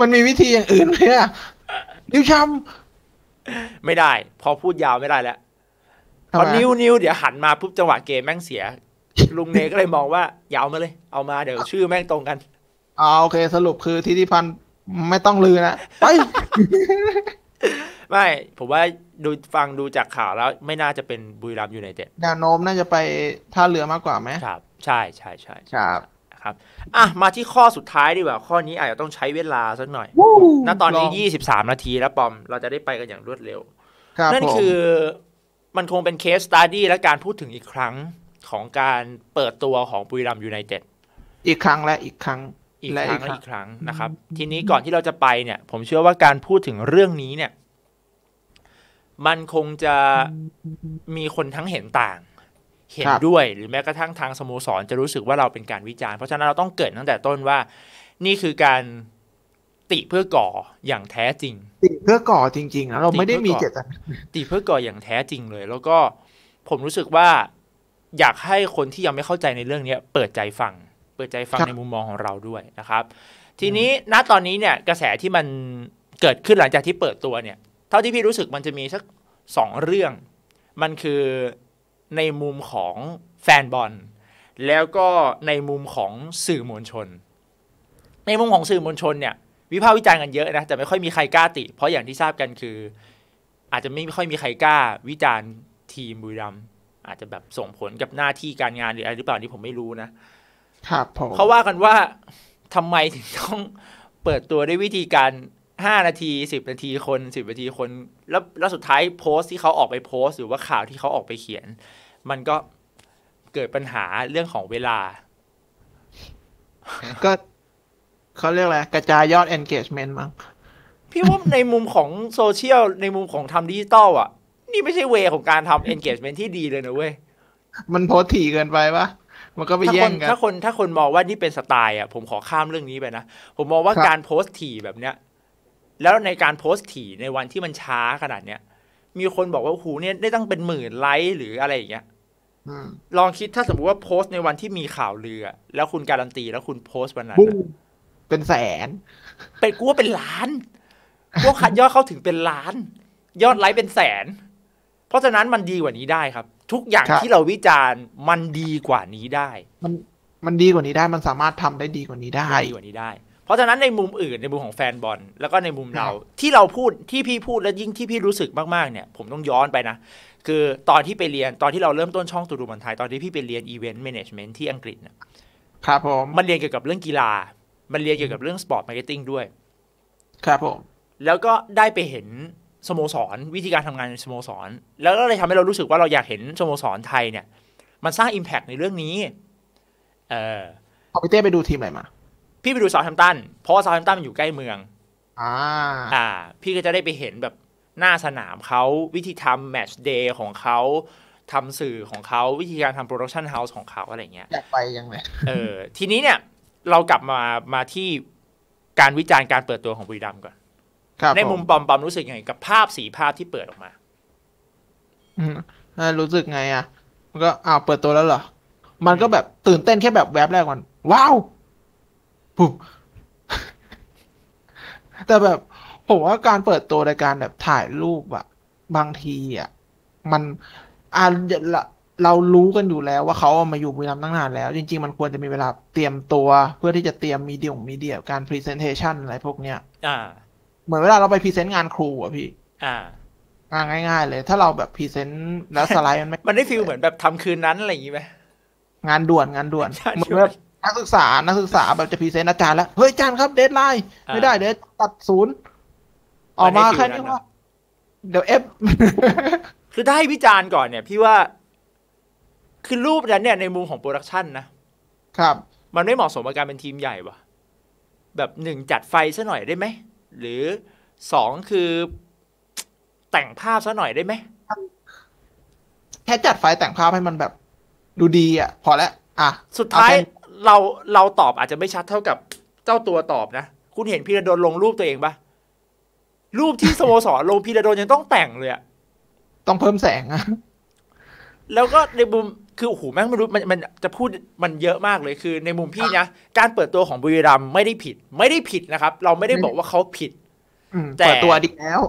มันมีวิธีอย่างอื่นไหมอะนิ้วช้ำไม่ได้ พอพูดยาวไม่ได้แล้วพอนิ้วนิ้วเดี๋ยวหัน มาปุ๊บจังหวะเกมแม่งเสียลุงเนก็เลยมองว่าอยาวมาเลย เอามาเดี๋ยวชื่อแม่งตรงกันอ่าโอเคสรุปคือทิติพันธ์ไม่ต้องลือนะ ไป ไม่ ผมว่าดูฟังดูจากข่าวแล้วไม่น่าจะเป็นบุรีรัมยูไนเต็ดแนวโน้มน่าจะไปท่าเรือมากกว่าไหมครับ ใช่ใช่ใช่ครับครับ อ่ะ มาที่ข้อสุดท้ายดีกว่าข้อนี้อาจจะต้องใช้เวลาสักหน่อยณตอนนี้ยี่สิบสามนาทีแล้วปอม เราจะได้ไปกันอย่างรวดเร็วนั่นคือมันคงเป็นเคสสตร์ดี้และการพูดถึงอีกครั้งของการเปิดตัวของบุรีรัมยูไนเต็ด อีกครั้งและอีกครั้ง อีกครั้งและอีกครั้งนะครับ ทีนี้ก่อนที่เราจะไปเนี่ย ผมเชื่อว่าการพูดถึงเรื่องนี้เนี่ย มันคงจะมีคนทั้งเห็นต่าง เห็นด้วย หรือแม้กระทั่งทางสโมสรจะรู้สึกว่าเราเป็นการวิจารณ์ เพราะฉะนั้นเราต้องเกิดตั้งแต่ต้นว่า นี่คือการติเพื่อก่ออย่างแท้จริง ติเพื่อก่อจริงๆนะเราไม่ได้มีเจตนาติเพื่อก่ออย่างแท้จริงเลย แล้วก็ผมรู้สึกว่าอยากให้คนที่ยังไม่เข้าใจในเรื่องนี้เปิดใจฟัง เปิดใจฟังในมุมมองของเราด้วยนะครับ ทีนี้ณตอนนี้เนี่ยกระแสที่มันเกิดขึ้นหลังจากที่เปิดตัวเนี่ยเท่าที่พี่รู้สึกมันจะมีสักสองเรื่อง มันคือในมุมของแฟนบอล แล้วก็ในมุมของสื่อมวลชน ในมุมของสื่อมวลชนเนี่ยวิพากษ์วิจารณ์กันเยอะนะแต่ไม่ค่อยมีใครกล้าติ เพราะอย่างที่ทราบกันคือ อาจจะไม่ค่อยมีใครกล้าวิจารณ์ทีมบุรีรัมย์อาจจะแบบส่งผลกับหน้าที่การงาน หรืออะไรหรือเปล่านี่ผมไม่รู้นะครับผมเขาว่ากันว่า ทำไมถึงต้องเปิดตัวด้วยวิธีการห้านาทีสิบนาทีคนสิบนาทีคน แล้วแล้วสุดท้ายโพสต์ที่เขาออกไปโพสต์หรือว่าข่าวที่เขาออกไปเขียน มันก็เกิดปัญหาเรื่องของเวลา ก็เขาเรียกอะไร กระจายยอด engagement มั้งพี่ว่าในมุมของโซเชียลในมุมของทำดิจิตอลอ่ะี่ไม่ใช่เวของการทำ engagement ที่ดีเลยนะเว้ย มันโพสถี่เกินไปปะมันก็ไปแย่งกันถ้าคนถ้าคนมองว่านี่เป็นสไตล์อ่ะผมขอข้ามเรื่องนี้ไปนะ ผมมองว่าการโพสถี่แบบเนี้ย แล้วในการโพสถี่ในวันที่มันช้าขนาดเนี้ย มีคนบอกว่าหูเนี่ยได้ตั้งเป็นหมื่นไลค์หรืออะไรอย่างเงี้ยลองคิดถ้าสมมติว่าโพสในวันที่มีข่าวเรือ แล้วคุณการันตีแล้วคุณโพสวันนั้น เป็นแสน เป็นกูว่าเป็นล้านพวกขัดยอดเข้าถึงเป็นล้าน ยอดไลค์เป็นแสนราะฉะนั้นมันดีกว่านี้ได้ครับ ทุกอย่างที่เราวิจารณ์ มันดีกว่านี้ได้ มันมันดีกว่านี้ได้มันสามารถทำได้ดีกว่านี้ได้ดีกว่านี้ได้ เพราะฉะนั้นในมุมอื่นในมุมของแฟนบอลแล้วก็ในมุมเราที่เราพูดที่พี่พูดและยิ่งที่พี่รู้สึกมากๆเนี่ย ผมต้องย้อนไปนะคือตอนที่ไปเรียนตอนที่เราเริ่มต้นช่องตูดูบอลไทยตอนที่พี่ไปเรียนอีเวนต์แมネจเมนต์ที่อังกฤษนะครับผมมันเรียนเกี่ยวกับเรื่องกีฬามันเรียนเกี่ยวกับเรื่องสปอร์ตมาร์เก็ตติ้งด้วย ครับผมแล้วก็ได้ไปเห็นสโมสร วิธีการทำงานในสโมสร แล้วก็เลยทำให้เรารู้สึกว่าเราอยากเห็นสโมสรไทยเนี่ย มันสร้างอิมแพกในเรื่องนี้เออพี่เต้ไปดูทีมไหนมา พี่ไปดูซาวแฮมตัน เพราะว่าซาวแฮมตันมันอยู่ใกล้เมืองอ่าอ่าพี่ก็จะได้ไปเห็นแบบหน้าสนามเขาวิธีทำแมตช์เดย์ของเขาทำสื่อของเขาวิธีการทำโปรดักชันเฮาส์ของเขาอะไรเงี้ยอยากไปยังไงเออทีนี้เนี่ย เรากลับมามาที่การวิจารณ์การเปิดตัวของบุรีรัมย์ก่อนในมุมปอมปอมรู้สึกยังไงกับภาพสีภาพที่เปิดออกมา อืมรู้สึกไง อ่ะมันก็อ้าวเปิดตัวแล้วเหรอ มันก็แบบตื่นเต้นแค่แบบแวบแรกก่อนว้าว ปุ๊บแต่แบบผมว่าการเปิดตัวในการแบบถ่ายรูปอะบางทีอะมันอ่าเรารู้กันอยู่แล้วว่าเขาเอามาอยู่บุรีรัมย์ตั้งนานแล้ว จริง ๆ มันควรจะมีเวลาเตรียมตัวเพื่อที่จะเตรียมมีเดียมีเดียการพรีเซนเทชันอะไรพวกเนี้ย อ่าเหมือนเวลาเราไปพรีเซนต์งานครูอะพี่อ่าง่าง่าย ๆ เลย ถ้าเราแบบพรีเซนต์แล้ว สไลด์ มันไม่มันได้ฟิลเหมือนแบบทำคืนนั้น อะไรอย่างงี้ไหมงานด่วนงานด่วนเหมือนแบบนักศึกษานักศึกษาแบบจะพรีเซนต์อาจารย์แล้ว เฮ้ยอาจารย์ครับเดทไลน์ไม่ได้เดทตัดศูนย์ ออกมาแค่นี้ว่าเดี๋ยวเอฟคือได้พิจารณ์ก่อนเนี่ย พี่ว่า คือรูปนั้นเนี่ยในมุมของโปรดักชันนะ ครับ มันไม่เหมาะสมกับการเป็นทีมใหญ่วะแบบหนึ่งจัดไฟซะหน่อยได้ไหมหรือสองคือ แต่งภาพซะหน่อยได้ไหมแค่จัดไฟแต่งภาพให้มันแบบ ดูดีอ่ะ พอแล้วอ่ะ สุดท้ายเราเราตอบอาจจะไม่ชัดเท่ากับเจ้าตัวตอบนะ คุณเห็นพีระดนลงรูปตัวเองปะรูปที่สโมสรลงพีระดนยังต้องแต่งเลยอ่ะ ต้องเพิ่มแสงอ่ะแล้วก็ในมุมคือโอ้โหแม่งไม่รู้มันมันจะพูดมันเยอะมากเลยคือในมุมพี่นะการเปิดตัวของบุรีรัมไม่ได้ผิด ไม่ได้ผิดนะครับ เราไม่ได้บอกว่าเขาผิด แต่ตัวดีแล้ว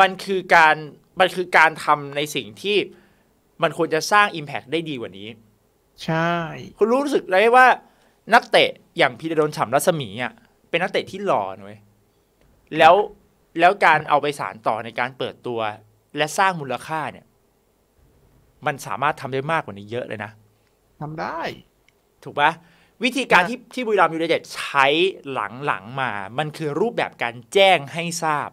มันคือการมันคือการทำในสิ่งที่มันควรจะสร้างอิมแพกได้ดีกว่านี้ ใช่ คุณรู้สึกไหมว่า นักเตะอย่างพีระดนฉ่ำรัศมีอ่ะเป็นนักเตะที่หล่อหน่อยแล้วแล้วการเอาไปสารต่อในการเปิดตัวและสร้างมูลค่าเนี่ยมันสามารถทำได้มากกว่านี้เยอะเลยนะ ทำได้ ถูกปะวิธีการที่ที่บุรีรัมยูไนเต็ดใช้หลังๆมา มันคือรูปแบบการแจ้งให้ทราบ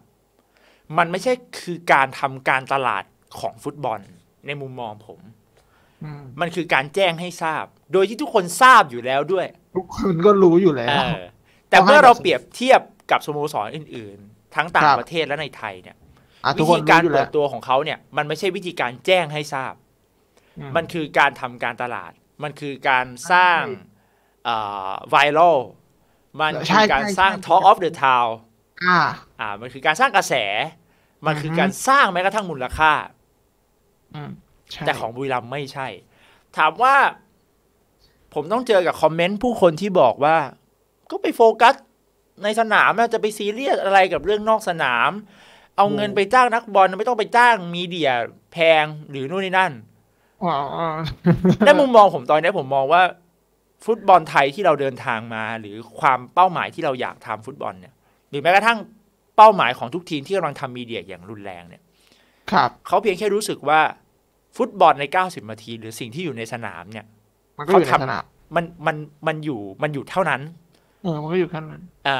มันไม่ใช่คือการทำการตลาดของฟุตบอลในมุมมองผม มันคือการแจ้งให้ทราบ โดยที่ทุกคนทราบอยู่แล้วด้วย ทุกคนก็รู้อยู่แล้ว แต่เมื่อเราเปรียบเทียบกับสโมสรอื่น ๆ ทั้งต่างประเทศและในไทยเนี่ยวิธีการเปิดตัวของเขาเนี่ยมันไม่ใช่วิธีการแจ้งให้ทราบมันคือการทำการตลาด มันคือการสร้างไวรัลมันคือการสร้าง Talk of the Town อ่าวมันคือการสร้างกระแส มันคือการสร้างแม้กระทั่งมูลค่าแต่ของบุรีรัมไม่ใช่ ถามว่าผมต้องเจอกับคอมเมนต์ผู้คนที่บอกว่าก็ไปโฟกัสในสนามจะไปซีเรียสอะไรกับเรื่องนอกสนาม เอาเงินไปจ้างนักบอลไม่ต้องไปจ้างมีเดียแพงหรือนู่นนี่นั่นต่มุมมองผมตอนนี้ผมมองว่า ฟุตบอลไทยที่เราเดินทางมาหรือความเป้าหมายที่เราอยากทำฟุตบอลเนี่ยหรือแม้กระทั่งเป้าหมายของทุกทีมที่กำลังทำมีเดียอย่างรุนแรงเนี่ย ครับ เขาเพียงแค่รู้สึกว่าฟุตบอลใน 90 นาที หรือสิ่งที่อยู่ในสนามเนี่ย มันก็อยู่ในสนามมันมันมันอยู่มันอยู่เท่านั้นเออมันก็อยู่เท่านั้น อ่า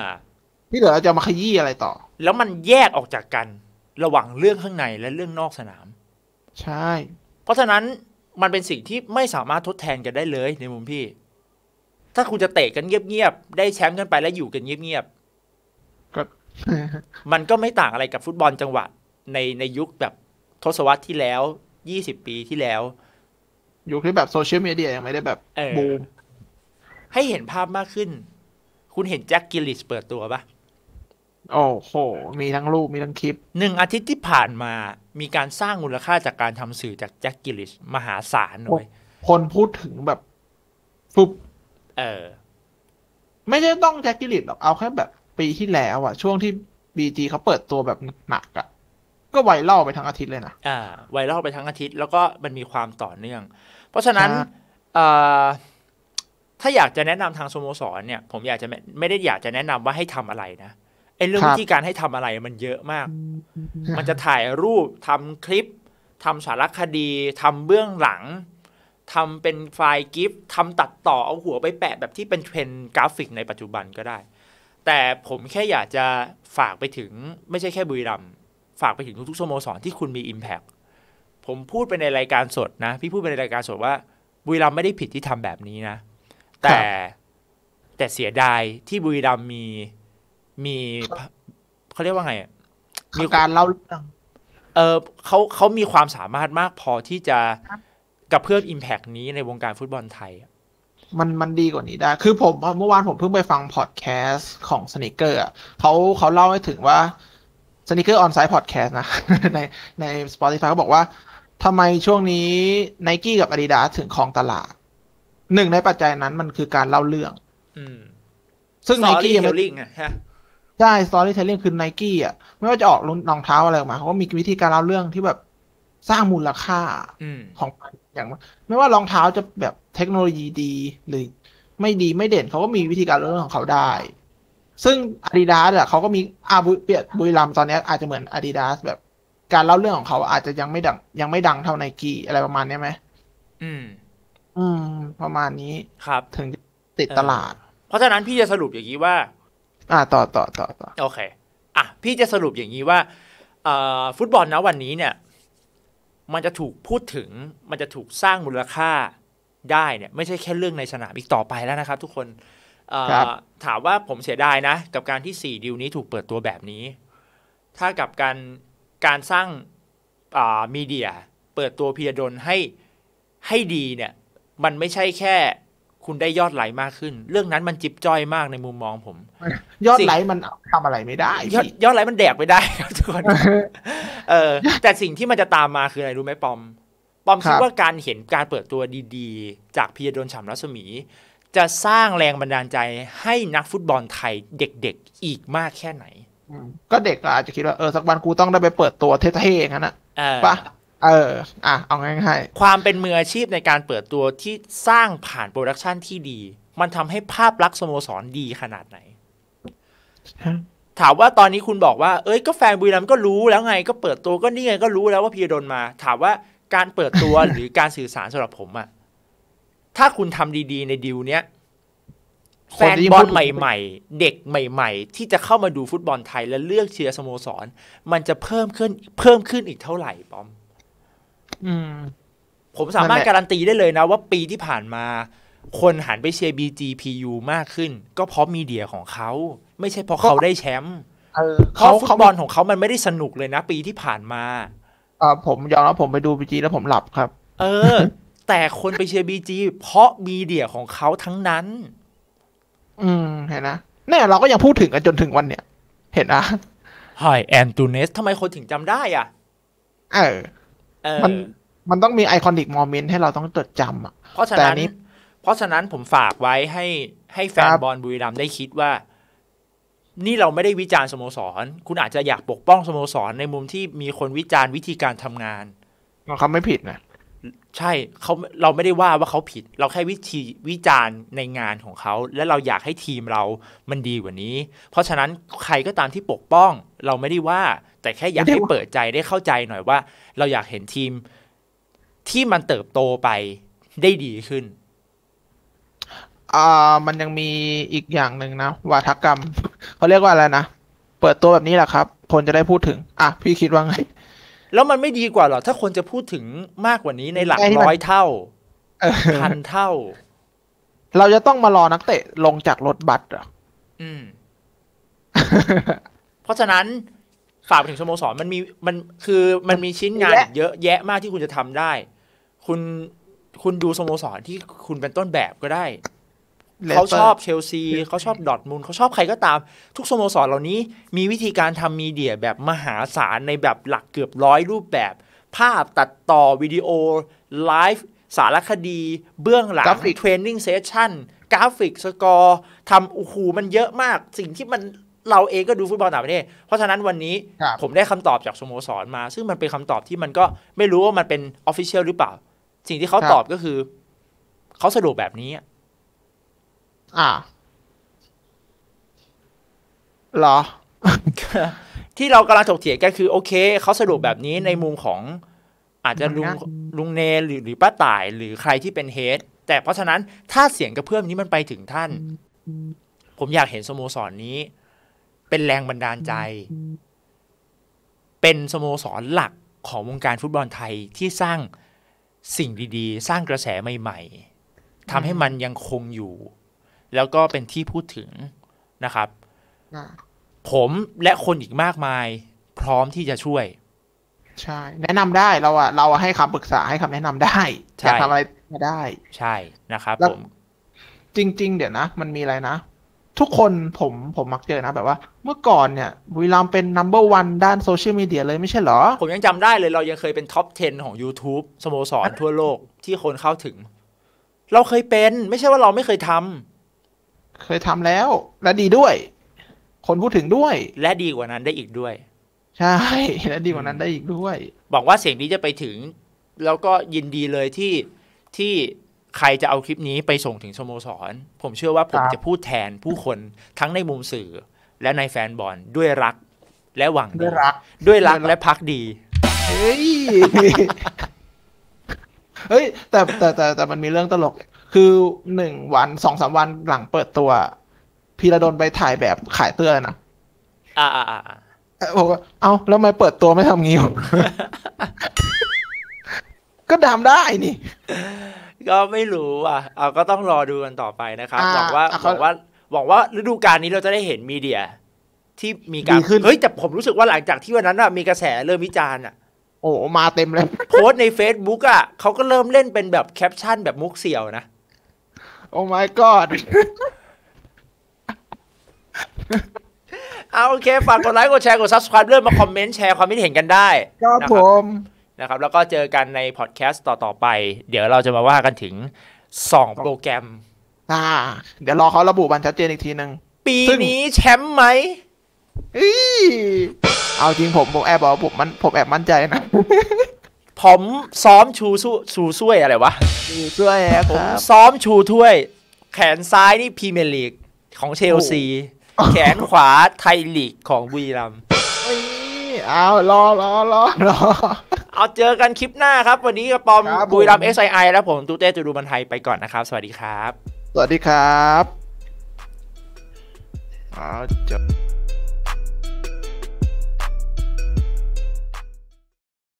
ที่เหลือเราจะมาขยี้อะไรต่อ แล้วมันแยกออกจากกันระหว่างเรื่องข้างในและเรื่องนอกสนาม ใช่ เพราะฉะนั้นมันเป็นสิ่งที่ไม่สามารถทดแทนกันได้เลยในมุมพี่ ถ้าคุณจะเตะกันเงียบๆ ได้แชมป์กันไปแล้วอยู่กันเงียบๆมันก็ไม่ต่างอะไรกับฟุตบอลจังหวัดในในยุคแบบทศวรรษที่แล้วยี่สิบปีที่แล้ว ยุคที่แบบโซเชียลมีเดียยังไม่ได้แบบบูม ให้เห็นภาพมากขึ้น คุณเห็นแจ็คกิลลิสเปิดตัวปะโอ้โห มีทั้งรูป มีทั้งคลิป หนึ่งอาทิตย์ที่ผ่านมามีการสร้างมูลค่าจากการทำสื่อจากแจ็คกิลิชมหาศาลเลยคนพูดถึงแบบปุ๊บเออ ไม่ใช่ต้องแจ็คกิลิชหรอกเอาแค่แบบปีที่แล้วอะช่วงที่บีจีเขาเปิดตัวแบบหนักอะก็ไวรัลไปทั้งอาทิตย์เลยนะอ่าไวรัลไปทั้งอาทิตย์ แล้วก็มันมีความต่อเนื่อง เพราะฉะนั้นเอ่อถ้าอยากจะแนะนำทางสโมสรเนี่ยผมอยากจะไม่ได้อยากจะแนะนำว่าให้ทำอะไรนะไอ้เรื่องวิธีการให้ทำอะไรมันเยอะมาก มันจะถ่ายรูปทำคลิป ทำสารคดี ทำเบื้องหลัง ทำเป็นไฟล์กิฟต์ทำตัดต่อเอาหัวไปแปะแบบที่เป็นเทรนกราฟิกในปัจจุบันก็ได้ แต่ผมแค่อยากจะฝากไปถึง ไม่ใช่แค่บุรีรัมฝากไปถึงทุก ๆสโมสรที่คุณมี Impact ผมพูดไปในรายการสดนะ พี่พูดไปในรายการสดว่า บุรีรัมไม่ได้ผิดที่ทำแบบนี้นะ แต่แต่เสียดายที่บุรีรัมมีมีเขาเรียกว่าไงมีการเล่าเออเขาเขามีความสามารถมากพอที่จะกับเพื่อนอิมแพกนี้ในวงการฟุตบอลไทย มันมันดีกว่านี้ได้ คือผมเมื่อวานผมเพิ่งไปฟังพอดแคสต์ของสนิเกอร์เขาเขาเล่าให้ถึงว่าสนิเกอร์ออนไซต์พอดแคสต์นะ ในใน s p ต t i f y เขาบอกว่าทำไมช่วงนี้ n นกี้กับอาดิดาถึงครองตลาด หนึ่งในปัจจัยนั้นมันคือการเล่าเรื่องซึ่งไนกี้ยังไม่ใช่สตอรี่เทลลิ่งคือไนกี้อ่ะไม่ว่าจะออกรองเท้าอะไรออกมาเขาก็มีวิธีการเล่าเรื่องที่แบบสร้างมูลค่าของมันอย่างไม่ว่ารองเท้าจะแบบเทคโนโลยีดีหรือ ไม่ดีไม่เด่นเขาก็มีวิธีการเล่าเรื่องของเขาได้ ซึ่งอาดิดาสอ่ะเขาก็มีอาบุเปียบุยลัมตอนนี้อาจจะเหมือนอาดิดาสแบบการเล่าเรื่องของเขาอาจจะยังไม่ดังยังไม่ดังเท่าไนกี้อะไรประมาณนี้ไหมอืมอืมประมาณนี้ครับ ถึงติดตลาด เพราะฉะนั้นพี่จะสรุปอย่างนี้ว่าอ่าต่อต่อต่อต่อโอเคอ่ะพี่จะสรุปอย่างนี้ว่าฟุตบอลนะวันนี้เนี่ยมันจะถูกพูดถึงมันจะถูกสร้างมูลค่าได้เนี่ยไม่ใช่แค่เรื่องในสนามอีกต่อไปแล้วนะครับทุกคนถามว่าผมเสียดายนะ กับการที่ 4ดิวนี้ถูกเปิดตัวแบบนี้ ถ้ากับการการสร้างมีเดียเปิดตัวพิยดลให้ให้ดีเนี่ย มันไม่ใช่แค่คุณได้ยอดไหลมากขึ้น เรื่องนั้นมันจิบจ้อยมากในมุมมองผมยอดไหลมันทำอะไรไม่ได้ ยอดยอดไหลมันแดกไม่ได้ครับทุกคนเออแต่สิ่งที่มันจะตามมาคืออะไรรู้ไหมปอม ปอมคิดว่าการเห็นการเปิดตัวดีๆ จากพียดนฉ่ำรัศมี จะสร้างแรงบันดาลใจให้นักฟุตบอลไทยเด็กๆอีกมากแค่ไหน ก็เด็กอาจจะคิดว่าเออสักวันกูต้องได้ไปเปิดตัวเท่ๆงั้นอ่ะปะเออ อ่ะ เอาง่ายๆความเป็นมืออาชีพในการเปิดตัวที่สร้างผ่านโปรดักชันที่ดี มันทำให้ภาพลักษณ์สโมสรดีขนาดไหน ถามว่าตอนนี้คุณบอกว่า เอ้ย ก็แฟนบุรีรัมย์ก็รู้แล้วไง ก็เปิดตัวก็นี่ไง ก็รู้แล้วว่าพีดนมา ถามว่าการเปิดตัวหรือการสื่อสารสำหรับผมอะถ้าคุณทำดี ๆ ในดีลเนี้ย แฟนบอลใหม่ ๆ เด็กใหม่ ๆ ที่จะเข้ามาดูฟุตบอลไทยและเลือกเชียร์สโมสร มันจะเพิ่มขึ้นเพิ่มขึ้นอีกเท่าไหร่ป้อมผมสามารถการันตีได้เลยนะว่าปีที่ผ่านมา คนหันไปเชียร์ BGPU มากขึ้น ก็เพราะมีเดียของเขา ไม่ใช่เพราะเขาได้แชมป์เขาฟุตบอลของเขามันไม่ได้สนุกเลยนะปีที่ผ่านมาอ่าผมยอมรับผมไปดูบีจี แล้วผมหลับครับ เออแต่คนไปเชียร์บีจีเพราะมีเดียของเขาทั้งนั้น อืมเห็นนะเนี่ยเราก็ยังพูดถึงกันจนถึงวันเนี้ยเห็นนะไฮแอนตูเนสทำไมคนถึงจำได้อ่ะเออมันมันต้องมีไอคอนิกโมเมนต์ให้เราต้องจดจำอ่ะเพราะฉะนั้นเพราะฉะนั้นผมฝากไว้ให้ให้แฟนบอลบุรีรัมได้คิดว่า นี่เราไม่ได้วิจารณ์สโมสร คุณอาจจะอยากปกป้องสโมสรในมุมที่มีคนวิจารณ์วิธีการทำงานเขาไม่ผิดนะใช่เขาเราไม่ได้ว่าว่าเขาผิดเราแค่วิธีวิจารณ์ในงานของเขาและเราอยากให้ทีมเรามันดีกว่านี้ เพราะฉะนั้นใครก็ตามที่ปกป้อง เราไม่ได้ว่า แต่แค่อยากให้เปิดใจได้เข้าใจหน่อยว่า เราอยากเห็นทีมที่มันเติบโตไปได้ดีขึ้นอ่ามันยังมีอีกอย่างหนึ่งนะ วาทกรรมเขาเรียกว่าอะไรนะเปิดตัวแบบนี้แหละครับคนจะได้พูดถึง อ่ะพี่คิดว่าไงแล้วมันไม่ดีกว่าหรอ ถ้าคนจะพูดถึงมากกว่านี้ในหลักร้อยเท่าพันเท่า เราจะต้องมารอนักเตะ ลงจากรถบัสเหรออืม เพราะฉะนั้น ฝากไปถึงสโมสรมันมีมันคือมันมีชิ้นงานเยอะแยะมากที่คุณจะทำได้ คุณคุณดูสโมสรที่คุณเป็นต้นแบบก็ได้เขาชอบเชลซีเขาชอบดอทมูลเขาชอบใครก็ตาม ทุกสโมสรเหล่านี้มีวิธีการทำมีเดียแบบมหาศาลในแบบหลักเกือบร้อยรูปแบบ ภาพตัดต่อวิดีโอไลฟ์สารคดี เบื้องหลังเทรนนิ่งเซสชั่นกราฟิกสกอร์ทำโอ้โหมันเยอะมาก สิ่งที่มันเราเองก็ดูฟุตบอลต่างประเทศเพราะฉะนั้นวันนี้ผมได้คำตอบจากสโมสรมา ซึ่งมันเป็นคำตอบที่มันก็ไม่รู้ว่ามันเป็นออฟฟิเชียลหรือเปล่า สิ่งที่เขาตอบก็คือเขาสะดวกแบบนี้อ่าหรอ ที่เรากำลังถกเถียงกันคือโอเค เขาสรุปแบบนี้ในมุมของอาจจะลุงลุงเนหรือหรือป้าต่ายหรือใครที่เป็นเฮดแต่เพราะฉะนั้นถ้าเสียงกระเพื่อมนี้มันไปถึงท่าน ผมอยากเห็นสโมสรนนี้ เป็นแรงบันดาลใจ เป็นสโมสรหลักของวงการฟุตบอลไทยที่สร้างสิ่งดี ๆ สร้างกระแสใหม่ ๆทำให้มันยังคงอยู่แล้วก็เป็นที่พูดถึงนะครับ ผมและคนอีกมากมายพร้อมที่จะช่วย ใช่ แนะนำได้เราอะเราให้คำปรึกษาให้คำแนะนำได้ใช่ทำอะไรมาได้ ใช่ นะครับผม จริง ๆ เดี๋ยวนะ มันมีอะไรนะ ทุกคนผมผมมักเจอนะแบบว่าเมื่อก่อนเนี่ยวีรามเป็น number one ด้านโซเชียลมีเดียเลย ไม่ใช่เหรอ ผมยังจำได้เลยเรายังเคยเป็นท็อป10 ของ YouTube สโมสรทั่วโลกที่คนเข้าถึง เราเคยเป็น ไม่ใช่ว่าเราไม่เคยทำเคยทำแล้วและดีด้วย คนพูดถึงด้วย และดีกว่านั้นได้อีกด้วย ใช่และดีกว่านั้นได้อีกด้วย บอกว่าเสียงนี้จะไปถึง แล้วก็ยินดีเลยที่ที่ใครจะเอาคลิปนี้ไปส่งถึงสโมสร ผมเชื่อว่าผมจะพูดแทนผู้คนทั้งในมุมสื่อ และในแฟนบอลด้วยรัก และหวังด้วยรัก ด้วยรักและพักดีเฮ้ยเฮ้ยแต่แต่แต่แต่มันมีเรื่องตลกคือหนึ่งวันสองสามวันหลังเปิดตัว พีระดนไปถ่ายแบบขายเตื้อนะอ่าอ่าบอกว่าเอาแล้วทำไมเปิดตัวไม่ทำงี้ก็ดำได้นี่ ก็ไม่รู้อ่ะ เอาก็ต้องรอดูกันต่อไปนะครับหวังว่าหวังว่าหวังว่าฤดูกาลนี้เราจะได้เห็นมีเดีย ที่มีการ เฮ้ยแต่ผมรู้สึกว่าหลังจากที่วันนั้นอ่ะมีกระแสเริ่มวิจารณ์อ่ะ โอ้มาเต็มเลยโพสใน Facebook อ่ะเขาก็เริ่มเล่นเป็นแบบแคปชั่นแบบมุกเสี่ยวนะโอ้ my god เอาโอเค ฝากกดไลค์กดแชร์ กด subscribe เริ่มมาคอมเมนต์ แชร์ความคิดเห็นกันได้ครับผมนะครับแล้วก็เจอกันในพอดแคสต์ต่อๆไป เดี๋ยวเราจะมาว่ากันถึงสองโปรแกรมอ่าเดี๋ยวรอเขาระบุวันชัดเจนอีกทีหนึ่งปีนี้แชมป์ไหมเอาจริง ผมผมแอบบอกผมมันผมแอบมั่นใจนะผมซ้อมชูสู้ช่วยอะไรวะชูช่วยครับผมซ้อมชูถ้วย แขนซ้ายนี่พรีเมียร์ลีกของเชลซี แขนขวาไทยลีกของบุรีรัมย์เอารอรอรอรอ เอาเจอกันคลิปหน้าครับ วันนี้กับปอมบุรีรัมย์เอสไอไอแล้วผมตูเต้จะดูบันไทยไปก่อนนะครับ สวัสดีครับ สวัสดีครับเอาจบ